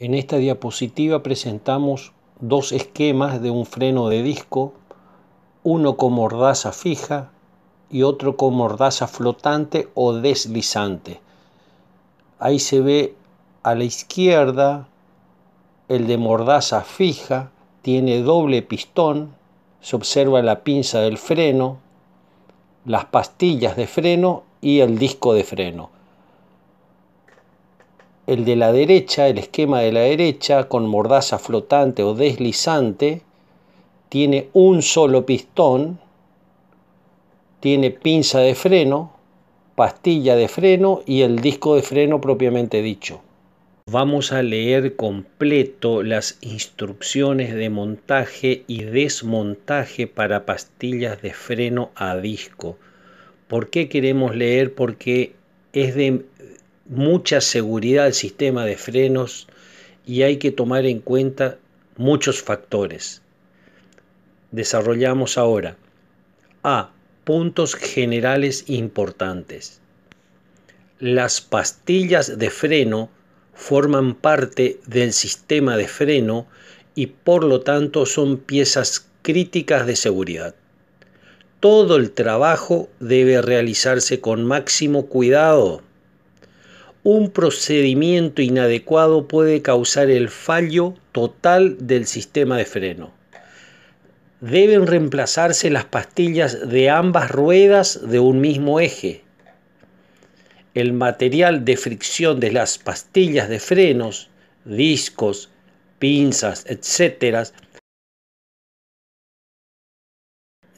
En esta diapositiva presentamos dos esquemas de un freno de disco, uno con mordaza fija y otro con mordaza flotante o deslizante. Ahí se ve a la izquierda el de mordaza fija, tiene doble pistón, se observa la pinza del freno, las pastillas de freno y el disco de freno el de la derecha, el esquema de la derecha, con mordaza flotante o deslizante, tiene un solo pistón, tiene pinza de freno, pastilla de freno y el disco de freno propiamente dicho. Vamos a leer completo las instrucciones de montaje y desmontaje para pastillas de freno a disco. ¿Por qué queremos leer? Porque es de mucha seguridad al sistema de frenos y hay que tomar en cuenta muchos factores. Desarrollamos ahora A. Puntos generales importantes. Las pastillas de freno forman parte del sistema de freno y por lo tanto son piezas críticas de seguridad. Todo el trabajo debe realizarse con máximo cuidado un procedimiento inadecuado puede causar el fallo total del sistema de freno. Deben reemplazarse las pastillas de ambas ruedas de un mismo eje. El material de fricción de las pastillas de frenos, discos, pinzas, etc.,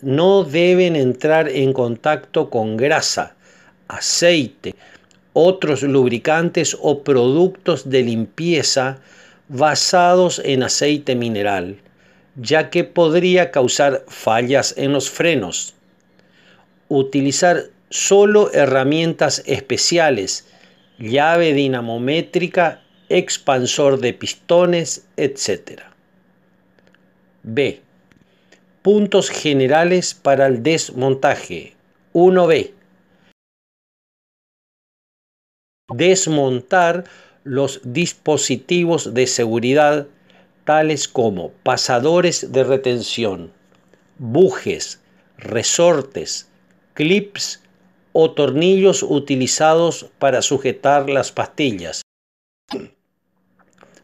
no deben entrar en contacto con grasa, aceite, otros lubricantes o productos de limpieza basados en aceite mineral, ya que podría causar fallas en los frenos. Utilizar solo herramientas especiales, llave dinamométrica, expansor de pistones, etc. B. Puntos generales para el desmontaje. 1B desmontar los dispositivos de seguridad tales como pasadores de retención, bujes, resortes, clips o tornillos utilizados para sujetar las pastillas.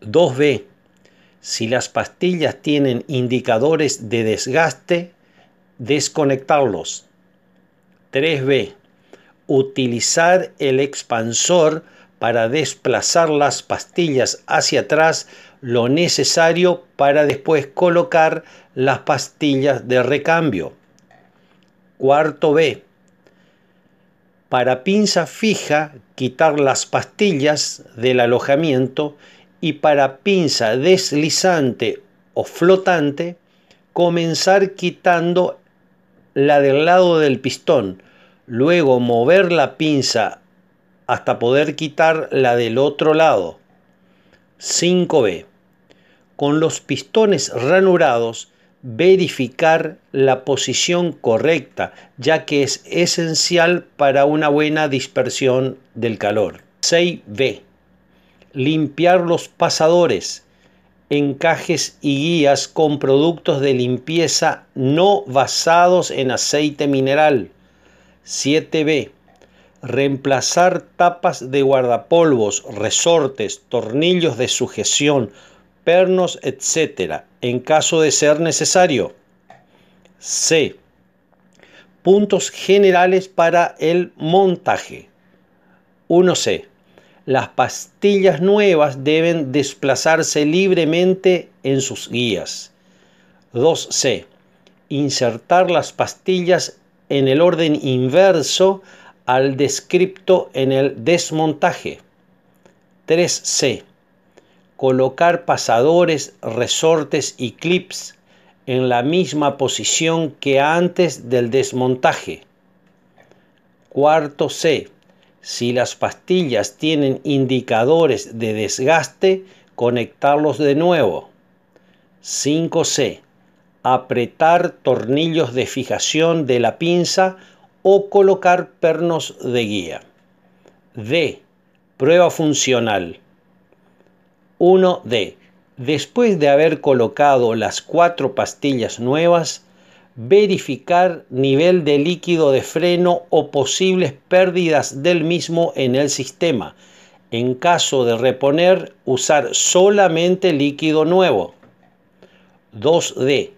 2b. Si las pastillas tienen indicadores de desgaste, desconectarlos. 3b utilizar el expansor para desplazar las pastillas hacia atrás lo necesario para después colocar las pastillas de recambio. Cuarto B. Para pinza fija, quitar las pastillas del alojamiento y para pinza deslizante o flotante, comenzar quitando la del lado del pistón luego mover la pinza hasta poder quitar la del otro lado. 5b. Con los pistones ranurados, verificar la posición correcta, ya que es esencial para una buena dispersión del calor. 6b. Limpiar los pasadores, encajes y guías con productos de limpieza no basados en aceite mineral 7b. Reemplazar tapas de guardapolvos, resortes, tornillos de sujeción, pernos, etc., en caso de ser necesario. C. Puntos generales para el montaje. 1c. Las pastillas nuevas deben desplazarse libremente en sus guías. 2c. Insertar las pastillas en el orden inverso al descripto en el desmontaje. 3C. Colocar pasadores, resortes y clips en la misma posición que antes del desmontaje. 4 C. Si las pastillas tienen indicadores de desgaste, conectarlos de nuevo. 5C apretar tornillos de fijación de la pinza o colocar pernos de guía. D. Prueba funcional. 1D. Después de haber colocado las cuatro pastillas nuevas, verificar nivel de líquido de freno o posibles pérdidas del mismo en el sistema. En caso de reponer, usar solamente líquido nuevo. 2D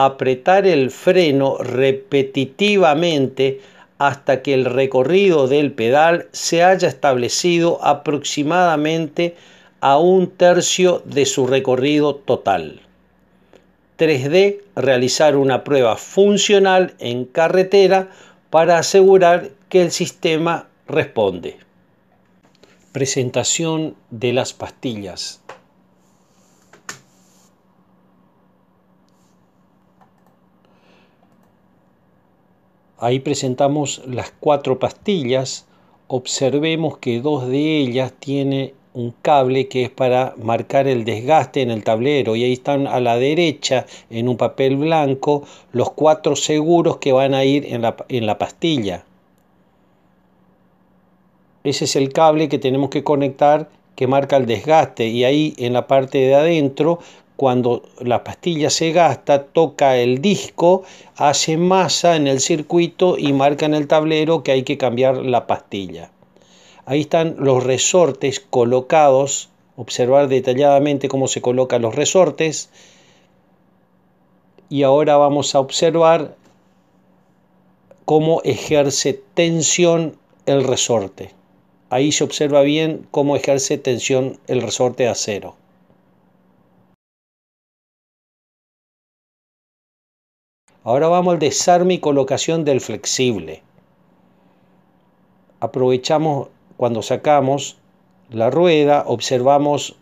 apretar el freno repetitivamente hasta que el recorrido del pedal se haya establecido aproximadamente a un tercio de su recorrido total. 3D, realizar una prueba funcional en carretera para asegurar que el sistema responde. Presentación de las pastillas. Ahí presentamos las cuatro pastillas. Observemos que dos de ellas tienen un cable que es para marcar el desgaste en el tablero y ahí están a la derecha en un papel blanco los cuatro seguros que van a ir en la, en la pastilla. Ese es el cable que tenemos que conectar que marca el desgaste y ahí en la parte de adentro cuando la pastilla se gasta, toca el disco, hace masa en el circuito y marca en el tablero que hay que cambiar la pastilla. Ahí están los resortes colocados, observar detalladamente cómo se colocan los resortes. Y ahora vamos a observar cómo ejerce tensión el resorte. Ahí se observa bien cómo ejerce tensión el resorte de acero. Ahora vamos al desarme y colocación del flexible. Aprovechamos cuando sacamos la rueda, observamos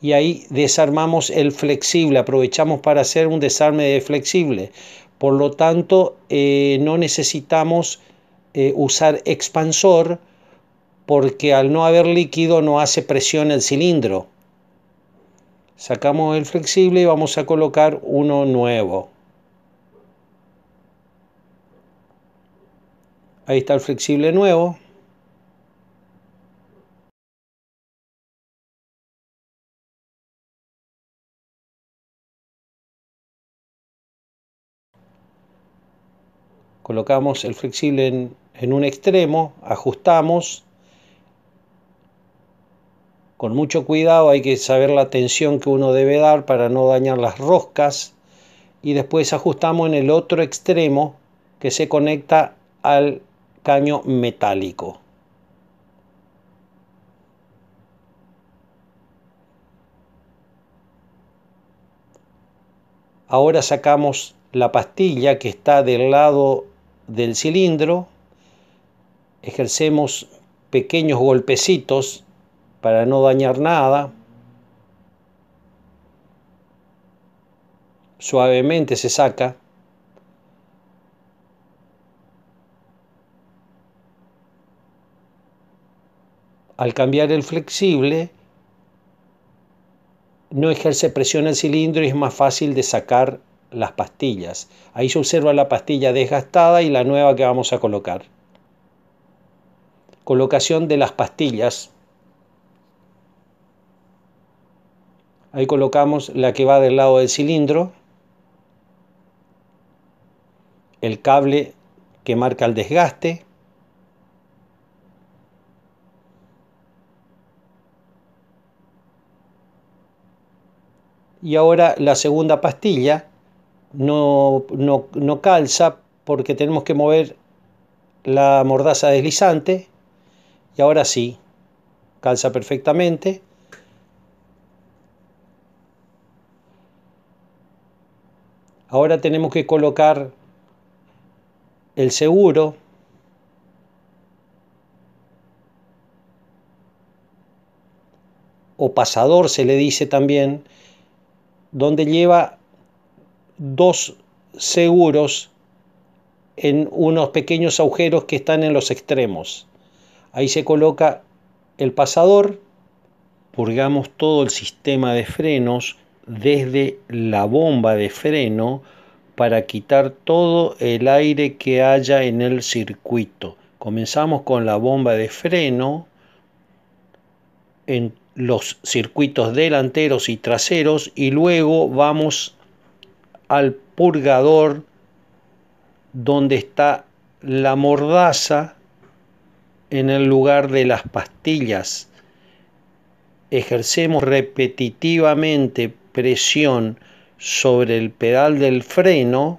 y ahí desarmamos el flexible, aprovechamos para hacer un desarme de flexible. Por lo tanto, eh, no necesitamos eh, usar expansor, porque al no haber líquido no hace presión el cilindro. Sacamos el flexible y vamos a colocar uno nuevo. Ahí está el flexible nuevo. colocamos el flexible en, en, un extremo, ajustamos con mucho cuidado, hay que saber la tensión que uno debe dar para no dañar las roscas y después ajustamos en el otro extremo que se conecta al caño metálico. Ahora sacamos la pastilla que está del lado del cilindro, ejercemos pequeños golpecitos para no dañar nada. Suavemente se saca. Al cambiar el flexible, no ejerce presión al cilindro y es más fácil de sacar las pastillas. Ahí se observa la pastilla desgastada y la nueva que vamos a colocar. Colocación de las pastillas. Ahí colocamos la que va del lado del cilindro, el cable que marca el desgaste, y ahora la segunda pastilla no, no, no, calza porque tenemos que mover la mordaza deslizante y ahora sí, calza perfectamente. Ahora tenemos que colocar el seguro. o pasador se le dice también, donde lleva dos seguros en unos pequeños agujeros que están en los extremos. Ahí se coloca el pasador, purgamos todo el sistema de frenos, desde la bomba de freno para quitar todo el aire que haya en el circuito. Comenzamos con la bomba de freno en los circuitos delanteros y traseros y luego vamos al purgador donde está la mordaza en el lugar de las pastillas. Ejercemos repetitivamente presión sobre el pedal del freno,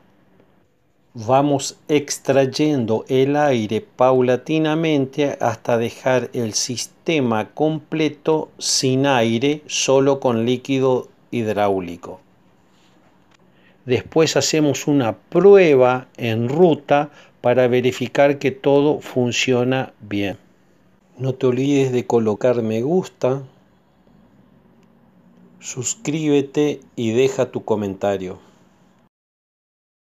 vamos extrayendo el aire paulatinamente hasta dejar el sistema completo sin aire, solo con líquido hidráulico. Después hacemos una prueba en ruta para verificar que todo funciona bien. No te olvides de colocar me gusta, suscríbete y deja tu comentario.